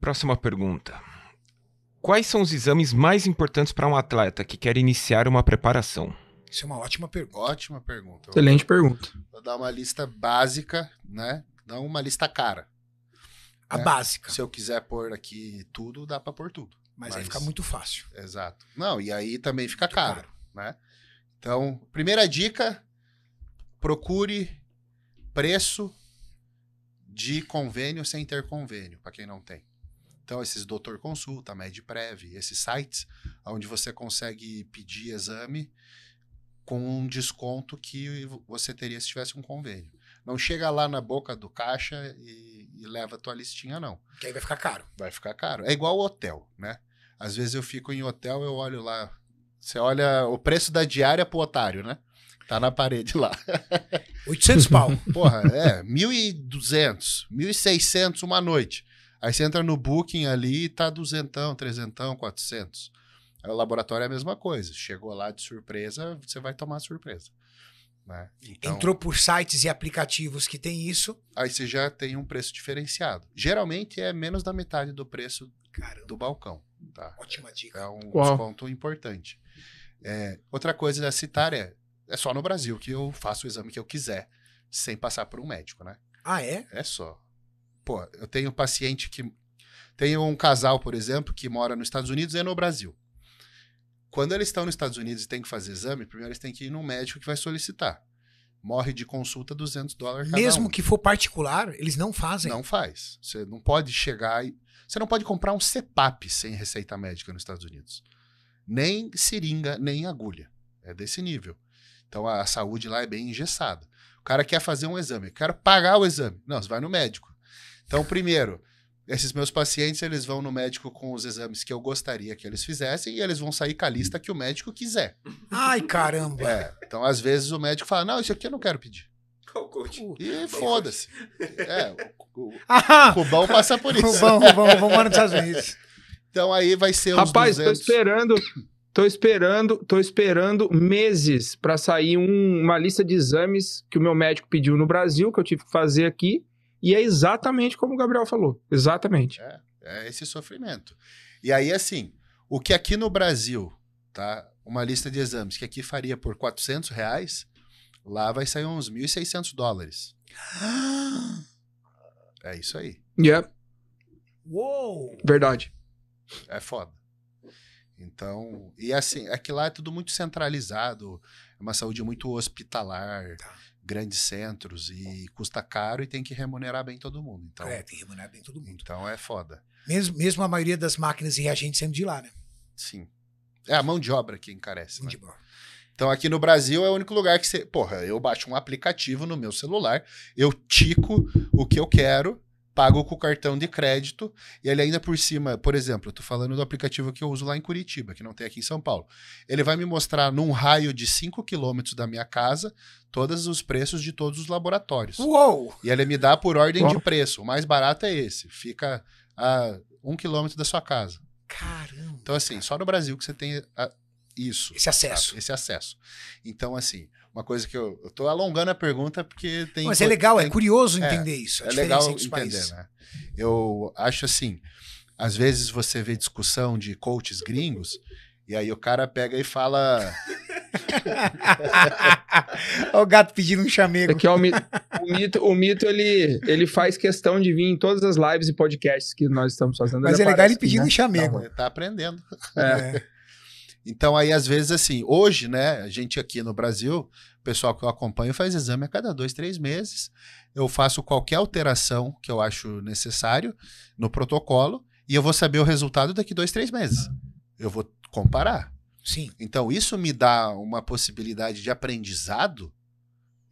Próxima pergunta. Quais são os exames mais importantes para um atleta que quer iniciar uma preparação? Isso é uma ótima, per ótima pergunta. Excelente vou, pergunta. Vou dar uma lista básica, né? Não uma lista cara. A né? básica. Se eu quiser pôr aqui tudo, dá para pôr tudo. Mas, mas, aí fica muito fácil. Exato. Não, e aí também fica caro, caro, né? Então, primeira dica, procure preço de convênio sem ter convênio, para quem não tem. Então, esses Doutor Consulta, MedPrev, esses sites, onde você consegue pedir exame com um desconto que você teria se tivesse um convênio. Não chega lá na boca do caixa e, e leva a tua listinha, não. Que aí vai ficar caro. Vai ficar caro. É igual hotel, né? Às vezes eu fico em hotel, eu olho lá. Você olha o preço da diária pro otário, né? Tá na parede lá. 800 pau. Porra, é, 1.200, 1.600 uma noite. Aí você entra no Booking ali e tá duzentão, trezentão, quatrocentos. o laboratório é a mesma coisa. Chegou lá de surpresa, você vai tomar surpresa. Né? Então, Entrou por sites e aplicativos que tem isso. Aí você já tem um preço diferenciado. Geralmente é menos da metade do preço Caramba. do balcão. Tá? Ótima dica. É um Uau. desconto importante. É, outra coisa a citar é é só no Brasil que eu faço o exame que eu quiser, sem passar por um médico, né? Ah, é? É só. Pô, eu tenho paciente que. Tenho um casal, por exemplo, que mora nos Estados Unidos e no Brasil. Quando eles estão nos Estados Unidos e têm que fazer exame, primeiro eles têm que ir num médico que vai solicitar. Morre de consulta 200 dólares cada Mesmo um. que for particular, eles não fazem. Não faz. Você não pode chegar e. Você não pode comprar um CPAP sem receita médica nos Estados Unidos. Nem seringa, nem agulha. É desse nível. Então a, saúde lá é bem engessada. O cara quer fazer um exame, eu quero pagar o exame. Não, você vai no médico. Então, primeiro, esses meus pacientes, eles vão no médico com os exames que eu gostaria que eles fizessem e eles vão sair com a lista que o médico quiser. Ai, caramba! É, então, às vezes, o médico fala, não, isso aqui eu não quero pedir. e foda-se. É, o, o, Rubão ah! passa por isso. Rubão, Cubão, vamos mora nos Estados Unidos. Então aí vai ser os Rapaz, 200... tô esperando Tô esperando, tô esperando meses para sair um, uma lista de exames que o meu médico pediu no Brasil, que eu tive que fazer aqui, e é exatamente como o Gabriel falou, exatamente. É, é esse sofrimento. E aí assim, o que aqui no Brasil, tá, uma lista de exames que aqui faria por 400 reais, lá vai sair uns 1.600 dólares. É isso aí. Yeah. Uou! Verdade. É foda. Então, e assim, aqui é lá é tudo muito centralizado, é uma saúde muito hospitalar, tá. grandes centros, e custa caro e tem que remunerar bem todo mundo. Então, é, tem que remunerar bem todo mundo. Então é foda. Mesmo, mesmo a maioria das máquinas e reagentes sendo de lá, né? Sim. É a mão de obra que encarece. Mão né? de obra. Então aqui no Brasil é o único lugar que você. Porra, eu baixo um aplicativo no meu celular, eu tico o que eu quero pago com o cartão de crédito e ele ainda por cima, por exemplo, eu tô falando do aplicativo que eu uso lá em Curitiba, que não tem aqui em São Paulo. Ele vai me mostrar num raio de 5 quilômetros da minha casa todos os preços de todos os laboratórios. Uou! E ele me dá por ordem Uou. de preço. O mais barato é esse. Fica a um quilômetro da sua casa. Caramba! Então, assim, só no Brasil que você tem a, isso. Esse acesso. Sabe? Esse acesso. Então, assim, uma coisa que eu, eu tô alongando a pergunta porque tem. Mas é legal, é tem, é curioso entender é, isso. é legal entender, países. né? Eu acho assim, às vezes você vê discussão de coaches gringos e aí o cara pega e fala. Olha o gato pedindo um chamego. É é o, mito, o mito, o mito, ele, ele faz questão de vir em todas as lives e podcasts que nós estamos fazendo. Mas ele é legal ele pedindo né? um chamego. Não, tá, ele tá aprendendo. É. Então, aí, às vezes, assim, hoje, né, a gente aqui no Brasil, o pessoal que eu acompanho faz exame a cada dois, três meses. Eu faço qualquer alteração que eu acho necessário no protocolo e eu vou saber o resultado daqui dois, três meses. Eu vou comparar. Sim. Então, isso me dá uma possibilidade de aprendizado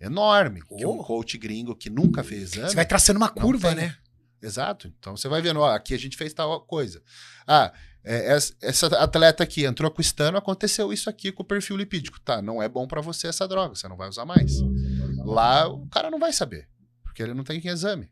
enorme. Oh. Que um oh. coach gringo que nunca fez exame. Você vai traçando uma curva, né? Exato. Então, você vai vendo, ó, aqui a gente fez tal coisa. Ah, é, essa atleta aqui entrou com estano aconteceu isso aqui com o perfil lipídico. Tá, não é bom para você essa droga, você não vai usar mais. Lá o cara não vai saber, porque ele não tem exame.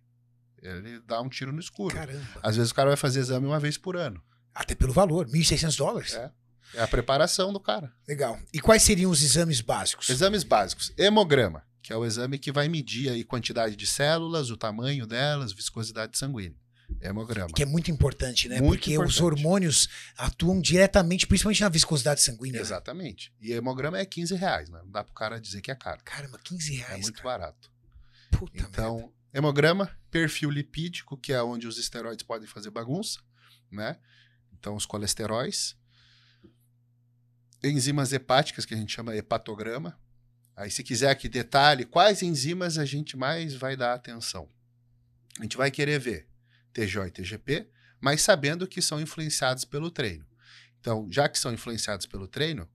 Ele dá um tiro no escuro. Caramba. Às vezes o cara vai fazer exame uma vez por ano. Até pelo valor, 1.600 dólares. É. É a preparação do cara. Legal. E quais seriam os exames básicos? Exames básicos. Hemograma, que é o exame que vai medir a quantidade de células, o tamanho delas, viscosidade sanguínea. É hemograma. Que é muito importante, né? Muito Porque importante. os hormônios atuam diretamente, principalmente na viscosidade sanguínea. Né? Exatamente. E hemograma é 15 reais, né? Não dá pro cara dizer que é caro. Caramba, 15 é reais. É muito cara. barato. Puta então, merda. hemograma, perfil lipídico, que é onde os esteroides podem fazer bagunça, né? Então, os colesteróis. Enzimas hepáticas, que a gente chama hepatograma. Aí, se quiser que detalhe quais enzimas a gente mais vai dar atenção. A gente vai querer ver TJ e TGP, mas sabendo que são influenciados pelo treino. Então, já que são influenciados pelo treino,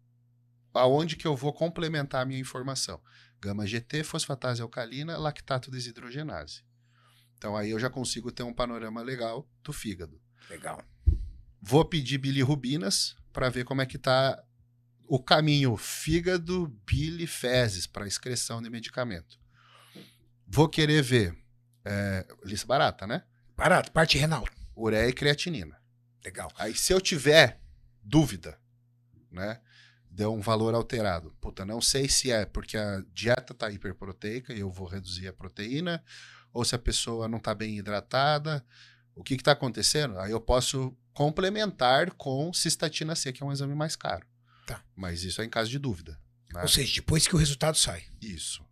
aonde que eu vou complementar a minha informação? Gama GT, fosfatase alcalina, lactato desidrogenase. Então aí eu já consigo ter um panorama legal do fígado. Legal. Vou pedir bilirrubinas para ver como é que está o caminho fígado, bile, fezes para excreção de medicamento. Vou querer ver é, eh, lista barata, né? Parado, parte renal. Ureia e creatinina. Legal. Aí se eu tiver dúvida, né? Deu um valor alterado. Puta, não sei se é porque a dieta tá hiperproteica e eu vou reduzir a proteína, ou se a pessoa não tá bem hidratada. O que que tá acontecendo? Aí eu posso complementar com cistatina C, que é um exame mais caro. Tá. Mas isso é em caso de dúvida. Né? Ou seja, depois que o resultado sai. Isso.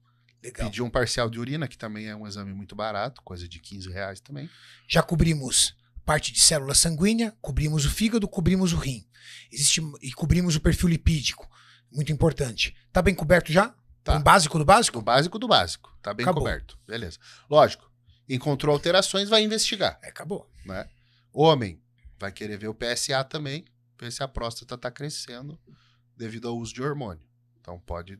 Legal. Pedi um parcial de urina, que também é um exame muito barato, coisa de 15 reais também. Já cobrimos parte de célula sanguínea, cobrimos o fígado, cobrimos o rim. Existe, e cobrimos o perfil lipídico, muito importante. Tá bem coberto já? Tá. O básico do básico? O básico do básico. Tá bem acabou. coberto. Beleza. Lógico, encontrou alterações, vai investigar. É, acabou. Né? Homem, vai querer ver o PSA também, ver se a próstata tá crescendo devido ao uso de hormônio. Então pode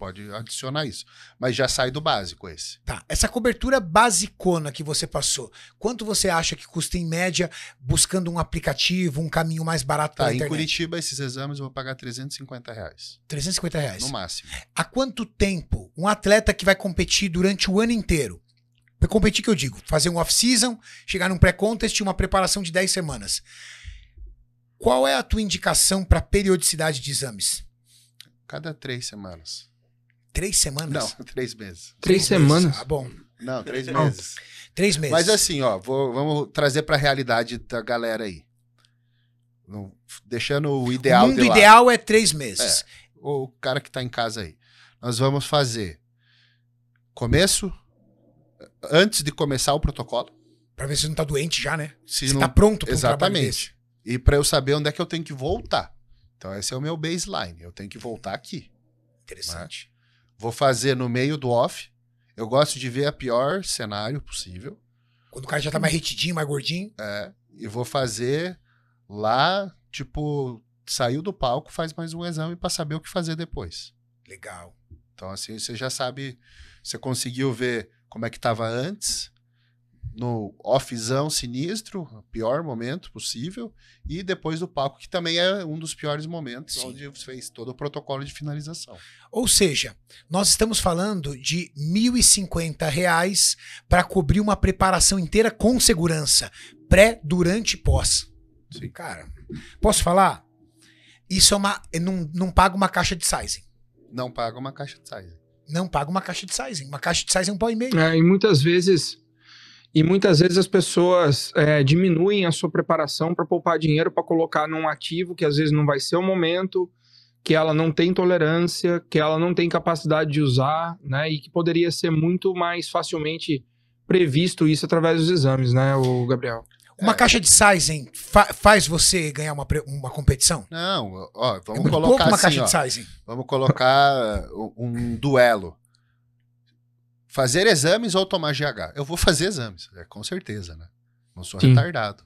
pode adicionar isso. Mas já sai do básico esse. Tá. Essa cobertura basicona que você passou, quanto você acha que custa em média buscando um aplicativo, um caminho mais barato tá, pela internet? Em Curitiba, esses exames eu vou pagar 350 reais. 350 reais? No máximo. Há quanto tempo um atleta que vai competir durante o ano inteiro, competir que eu digo, fazer um off-season, chegar num pré-contest, uma preparação de 10 semanas, qual é a tua indicação para periodicidade de exames? Cada três semanas. Três semanas? Não, três meses. Três, três semanas? Tá Ah, bom. Não, três não. meses. Três meses. Mas assim, ó, vou, vamos trazer para a realidade da galera aí. Não, deixando o ideal. O mundo ideal é três meses. É, o cara que está em casa aí. Nós vamos fazer começo, antes de começar o protocolo. Para ver se não está doente já, né? Se, se não... Tá pronto para Exatamente. Um e para eu saber onde é que eu tenho que voltar. Então, esse é o meu baseline. Eu tenho que voltar aqui. Interessante. Né? Vou fazer no meio do off. Eu gosto de ver a pior cenário possível. Quando o cara já tá mais retidinho, mais gordinho. É. E vou fazer lá, tipo, saiu do palco, faz mais um exame para saber o que fazer depois. Legal. Então, assim, você já sabe, você conseguiu ver como é que tava antes, no offzão sinistro, pior momento possível, e depois do palco, que também é um dos piores momentos, Sim. onde fez todo o protocolo de finalização. Ou seja, nós estamos falando de R$ 1.050 para cobrir uma preparação inteira com segurança, pré, durante e pós. Sim. Cara, posso falar? Isso é uma. Não, não paga uma caixa de sizing. Não paga uma caixa de sizing. Não paga uma caixa de sizing. Uma caixa de sizing é um pau e meio. É, e muitas vezes e muitas vezes as pessoas é, diminuem a sua preparação para poupar dinheiro para colocar num ativo que às vezes não vai ser o momento, que ela não tem tolerância, que ela não tem capacidade de usar, né? E que poderia ser muito mais facilmente previsto isso através dos exames, né, o Gabriel? Uma é. caixa de sizing fa faz você ganhar uma, uma competição? Não, ó, vamos é colocar pouco uma assim, caixa ó, de sizing. Vamos colocar uh, um duelo. Fazer exames ou tomar GH? Eu vou fazer exames, é, com certeza, né? Não sou Sim. retardado.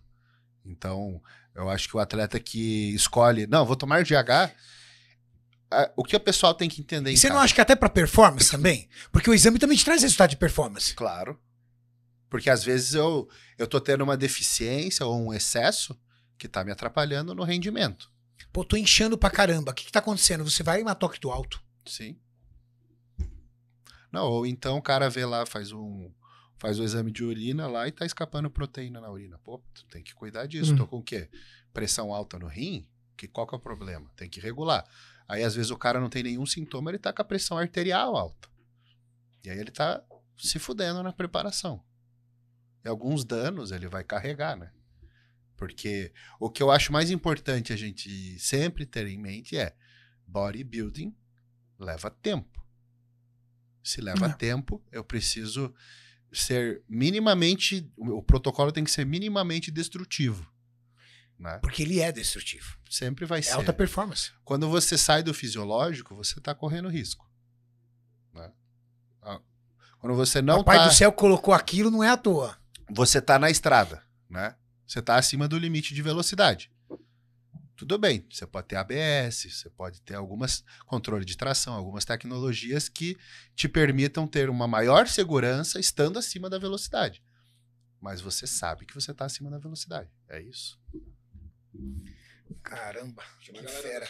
Então, eu acho que o atleta que escolhe, não, vou tomar GH, o que o pessoal tem que entender. E você casa? não acha que é até para performance também? Porque o exame também te traz resultado de performance. Claro. Porque às vezes eu eu tô tendo uma deficiência ou um excesso que tá me atrapalhando no rendimento. Pô, tô inchando pra caramba. O que que tá acontecendo? Você vai toque do alto. Sim. Não, ou então o cara vê lá, faz um faz o um exame de urina lá e tá escapando proteína na urina. Pô, tu tem que cuidar disso. Hum. Tô com o quê? Pressão alta no rim? Que qual que é o problema? Tem que regular. Aí às vezes o cara não tem nenhum sintoma, ele tá com a pressão arterial alta. E aí ele tá se fudendo na preparação. E alguns danos ele vai carregar, né? Porque o que eu acho mais importante a gente sempre ter em mente é bodybuilding leva tempo. Se leva tempo, eu preciso ser minimamente. O protocolo tem que ser minimamente destrutivo. Né? Porque ele é destrutivo. Sempre vai é ser. É alta performance. Quando você sai do fisiológico, você está correndo risco. Né? Ah, quando você não Pai tá... do céu colocou aquilo, não é à toa. Você está na estrada, né? Você está acima do limite de velocidade. Tudo bem, você pode ter ABS, você pode ter algumas controle de tração, algumas tecnologias que te permitam ter uma maior segurança estando acima da velocidade. Mas você sabe que você está acima da velocidade. É isso. Caramba, que fera.